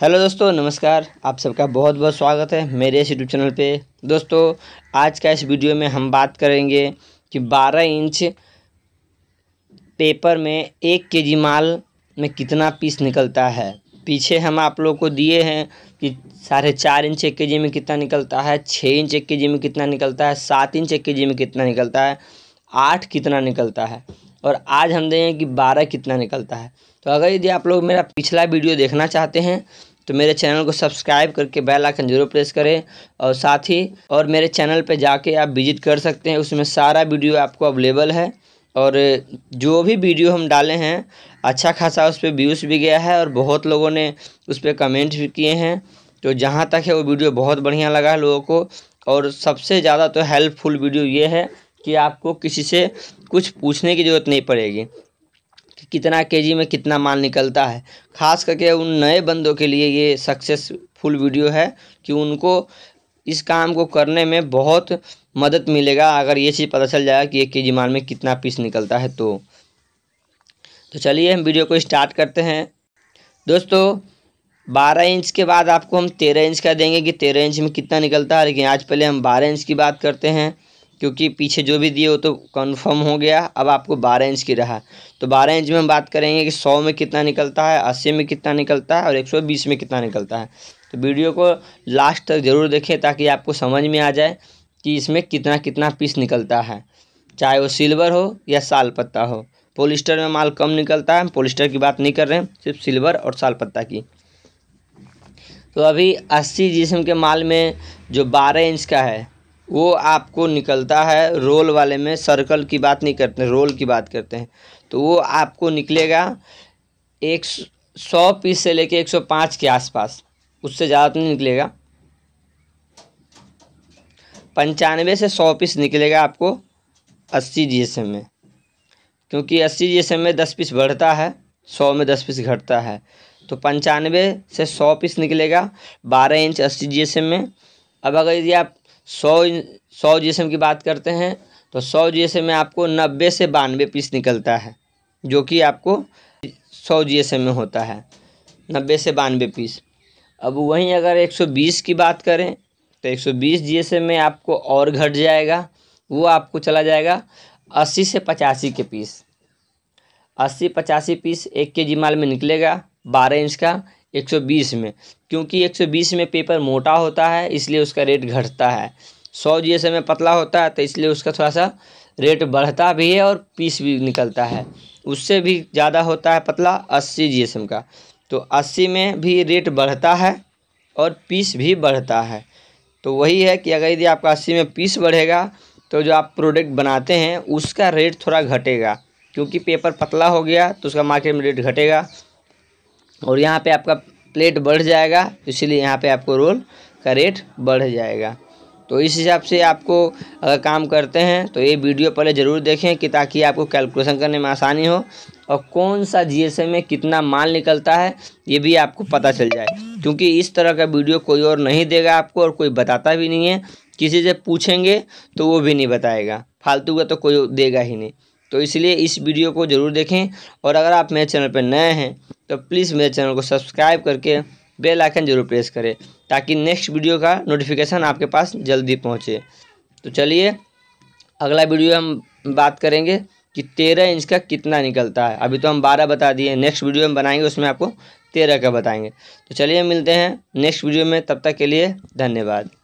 hello दोस्तों नमस्कार आप सबका बहुत बहुत स्वागत है मेरे इस यूट्यूब चैनल पे दोस्तों आज का इस वीडियो में हम बात करेंगे कि 12 इंच पेपर में एक के जी माल में कितना पीस निकलता है पीछे हम आप लोगों को दिए हैं कि साढ़े चार इंच एक के जी में कितना निकलता है छः इंच एक के जी में कितना निकलता है सात इंच एक के जी में कितना निकलता है आठ कितना निकलता है और आज हम देंगे कि बारह कितना निकलता है तो अगर यदि आप लोग मेरा पिछला वीडियो देखना चाहते हैं तो मेरे चैनल को सब्सक्राइब करके बेल आइकन जरूर प्रेस करें और साथ ही और मेरे चैनल पे जाके आप विजिट कर सकते हैं उसमें सारा वीडियो आपको अवेलेबल है और जो भी वीडियो हम डाले हैं अच्छा खासा उस पर व्यूज़ भी गया है और बहुत लोगों ने उस पर कमेंट भी किए हैं तो जहाँ तक है वो वीडियो बहुत बढ़िया लगा है लोगों को और सबसे ज़्यादा तो हेल्पफुल वीडियो ये है कि आपको किसी से कुछ पूछने की ज़रूरत नहीं पड़ेगी कि कितना केजी में कितना माल निकलता है खास करके उन नए बंदों के लिए ये सक्सेसफुल वीडियो है कि उनको इस काम को करने में बहुत मदद मिलेगा अगर ये चीज़ पता चल जाएगा कि एक के जी माल में कितना पीस निकलता है तो तो चलिए हम वीडियो को स्टार्ट करते हैं दोस्तों बारह इंच के बाद आपको हम तेरह इंच का देंगे कि तेरह इंच में कितना निकलता है लेकिन आज पहले हम बारह इंच की बात करते हैं क्योंकि पीछे जो भी दिए वो तो कन्फर्म हो गया अब आपको बारह इंच की रहा तो बारह इंच में हम बात करेंगे कि सौ में कितना निकलता है अस्सी में कितना निकलता है और एक सौ बीस में कितना निकलता है तो वीडियो को लास्ट तक ज़रूर देखें ताकि आपको समझ में आ जाए कि इसमें कितना कितना पीस निकलता है चाहे वो सिल्वर हो या साल पत्ता हो पोलिस्टर में माल कम निकलता है पोलिस्टर की बात नहीं कर रहे हैं सिर्फ सिल्वर और साल पत्ता की तो अभी अस्सी जिसम के माल में जो बारह इंच का है वो आपको निकलता है रोल वाले में सर्कल की बात नहीं करते रोल की बात करते हैं तो वो आपको निकलेगा एक सौ पीस से लेके एक सौ पाँच के आसपास उससे ज़्यादा तो नहीं निकलेगा पंचानवे से सौ पीस निकलेगा आपको अस्सी जी एस एम में क्योंकि अस्सी जी एस एम में दस पीस बढ़ता है सौ में दस पीस घटता है तो पंचानवे से सौ पीस निकलेगा बारह इंच अस्सी जी एस एम में अब अगर यदि आप सौ सौ जिसम की बात करते हैं तो सौ जिसम में आपको नब्बे से बानवे पीस निकलता है जो कि आपको सौ जिसम में होता है नब्बे से बानवे पीस अब वहीं अगर एक सौ बीस की बात करें तो एक सौ बीस जीएसएम में आपको और घट जाएगा वो आपको चला जाएगा अस्सी से पचासी के पीस अस्सी पचासी पीस एक के जी माल में निकलेगा बारह इंच का 120 में क्योंकि 120 में पेपर मोटा होता है इसलिए उसका रेट घटता है सौ जी में पतला होता है तो इसलिए उसका थोड़ा सा रेट बढ़ता भी है और पीस भी निकलता है उससे भी ज़्यादा होता है पतला अस्सी जी का तो अस्सी में भी रेट बढ़ता है और पीस भी बढ़ता है तो वही है कि अगर यदि आपका अस्सी में पीस बढ़ेगा तो जो आप प्रोडक्ट बनाते हैं उसका रेट थोड़ा घटेगा क्योंकि पेपर पतला हो गया तो उसका मार्केट में रेट घटेगा और यहाँ पे आपका प्लेट बढ़ जाएगा इसीलिए यहाँ पे आपको रोल का रेट बढ़ जाएगा तो इस हिसाब से आपको अगर काम करते हैं तो ये वीडियो पहले ज़रूर देखें कि ताकि आपको कैलकुलेशन करने में आसानी हो और कौन सा जीएसएम में कितना माल निकलता है ये भी आपको पता चल जाए क्योंकि इस तरह का वीडियो कोई और नहीं देगा आपको और कोई बताता भी नहीं है किसी से पूछेंगे तो वो भी नहीं बताएगा फालतू का तो कोई देगा ही नहीं तो इसलिए इस वीडियो को ज़रूर देखें और अगर आप मेरे चैनल पर नए हैं तो प्लीज़ मेरे चैनल को सब्सक्राइब करके बेल आइकन जरूर प्रेस करें ताकि नेक्स्ट वीडियो का नोटिफिकेशन आपके पास जल्दी पहुंचे तो चलिए अगला वीडियो हम बात करेंगे कि तेरह इंच का कितना निकलता है अभी तो हम बारह बता दिए नेक्स्ट वीडियो हम बनाएंगे उसमें आपको तेरह का बताएंगे तो चलिए मिलते हैं नेक्स्ट वीडियो में तब तक के लिए धन्यवाद